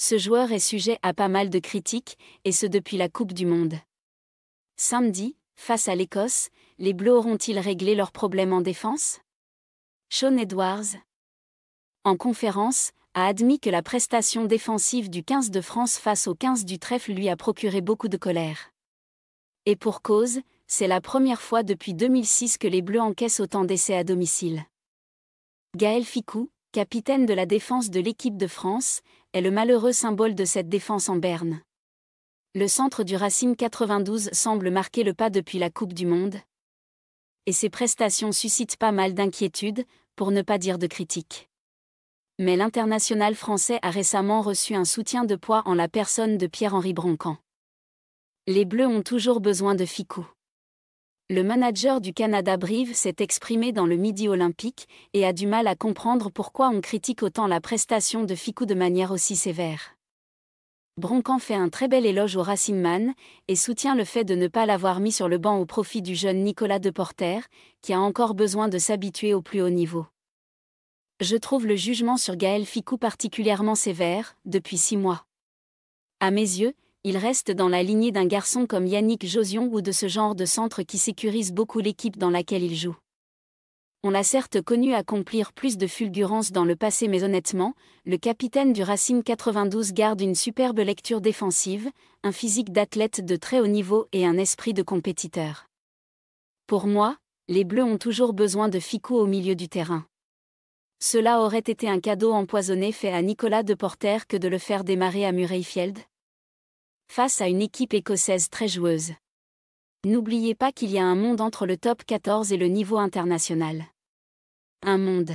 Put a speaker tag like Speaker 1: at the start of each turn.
Speaker 1: Ce joueur est sujet à pas mal de critiques, et ce depuis la Coupe du Monde. Samedi, face à l'Écosse, les Bleus auront-ils réglé leurs problèmes en défense Sean Edwards, en conférence, a admis que la prestation défensive du 15 de France face au 15 du Trèfle lui a procuré beaucoup de colère. Et pour cause, c'est la première fois depuis 2006 que les Bleus encaissent autant d'essais à domicile. Gaël Ficou, capitaine de la défense de l'équipe de France, est le malheureux symbole de cette défense en berne. Le centre du Racing 92 semble marquer le pas depuis la Coupe du Monde. Et ses prestations suscitent pas mal d'inquiétudes, pour ne pas dire de critiques. Mais l'international français a récemment reçu un soutien de poids en la personne de Pierre-Henri Broncan. Les Bleus ont toujours besoin de Ficou. Le manager du Canada Brive s'est exprimé dans le Midi Olympique et a du mal à comprendre pourquoi on critique autant la prestation de Ficou de manière aussi sévère. Broncan fait un très bel éloge au Racing et soutient le fait de ne pas l'avoir mis sur le banc au profit du jeune Nicolas Deporter, qui a encore besoin de s'habituer au plus haut niveau. Je trouve le jugement sur Gaël Ficou particulièrement sévère, depuis six mois. À mes yeux, il reste dans la lignée d'un garçon comme Yannick Josion ou de ce genre de centre qui sécurise beaucoup l'équipe dans laquelle il joue. On l'a certes connu accomplir plus de fulgurances dans le passé mais honnêtement, le capitaine du Racing 92 garde une superbe lecture défensive, un physique d'athlète de très haut niveau et un esprit de compétiteur. Pour moi, les Bleus ont toujours besoin de Fico au milieu du terrain. Cela aurait été un cadeau empoisonné fait à Nicolas Deporter que de le faire démarrer à Murrayfield, face à une équipe écossaise très joueuse. N'oubliez pas qu'il y a un monde entre le top 14 et le niveau international. Un monde.